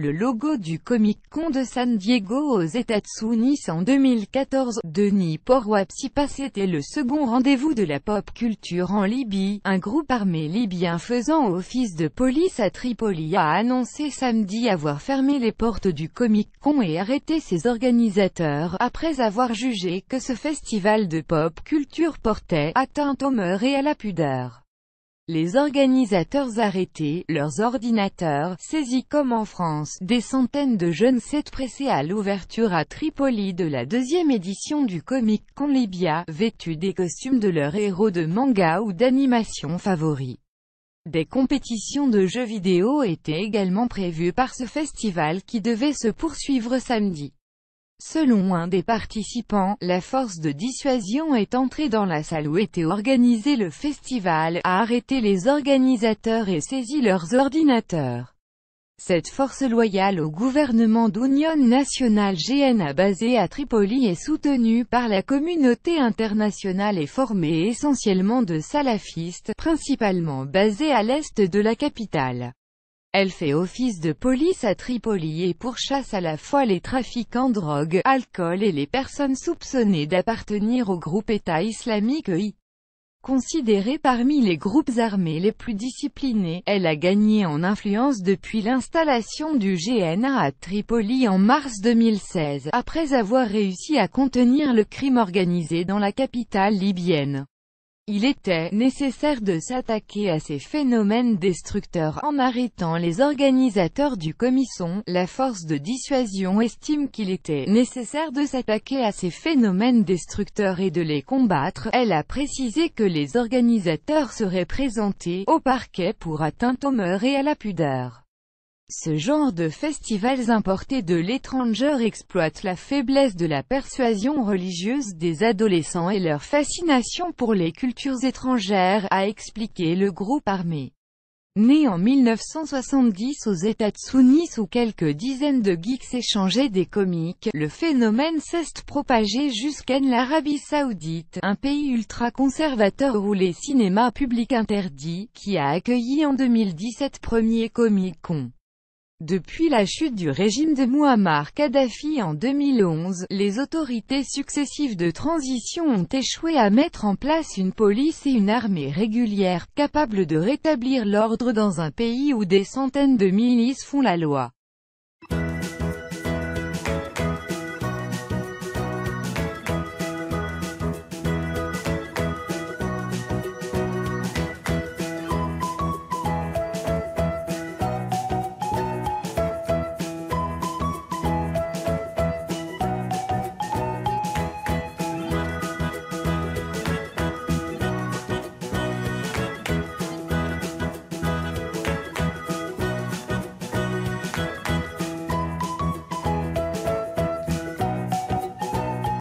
Le logo du Comic-Con de San Diego aux États-Unis en 2014, Denis Porwapsipas était le second rendez-vous de la pop culture en Libye. Un groupe armé libyen faisant office de police à Tripoli a annoncé samedi avoir fermé les portes du Comic-Con et arrêté ses organisateurs, après avoir jugé que ce festival de pop culture portait atteinte aux mœurs et à la pudeur. Les organisateurs arrêtés, leurs ordinateurs, saisis comme en France, des centaines de jeunes s'est pressés à l'ouverture à Tripoli de la deuxième édition du Comic Con Libya, vêtus des costumes de leurs héros de manga ou d'animation favoris. Des compétitions de jeux vidéo étaient également prévues par ce festival qui devait se poursuivre samedi. Selon un des participants, la force de dissuasion est entrée dans la salle où était organisé le festival, a arrêté les organisateurs et saisi leurs ordinateurs. Cette force loyale au gouvernement d'Union Nationale GNA basée à Tripoli est soutenue par la communauté internationale et formée essentiellement de salafistes, principalement basés à l'est de la capitale. Elle fait office de police à Tripoli et pourchasse à la fois les trafiquants de drogue, alcool et les personnes soupçonnées d'appartenir au groupe État islamique EI. Considérée parmi les groupes armés les plus disciplinés, elle a gagné en influence depuis l'installation du GNA à Tripoli en mars 2016, après avoir réussi à contenir le crime organisé dans la capitale libyenne. Il était nécessaire de s'attaquer à ces phénomènes destructeurs en arrêtant les organisateurs du commisson, La force de dissuasion estime qu'il était nécessaire de s'attaquer à ces phénomènes destructeurs et de les combattre. Elle a précisé que les organisateurs seraient présentés au parquet pour atteinte aux mœurs et à la pudeur. Ce genre de festivals importés de l'étranger exploite la faiblesse de la persuasion religieuse des adolescents et leur fascination pour les cultures étrangères, a expliqué le groupe armé. Né en 1970 aux États-Unis où quelques dizaines de geeks échangeaient des comiques, le phénomène s'est propagé jusqu'à l'Arabie Saoudite, un pays ultra-conservateur où les cinémas publics interdits, qui a accueilli en 2017 premier Comic-Con. Depuis la chute du régime de Muammar Kadhafi en 2011, les autorités successives de transition ont échoué à mettre en place une police et une armée régulières, capables de rétablir l'ordre dans un pays où des centaines de milices font la loi.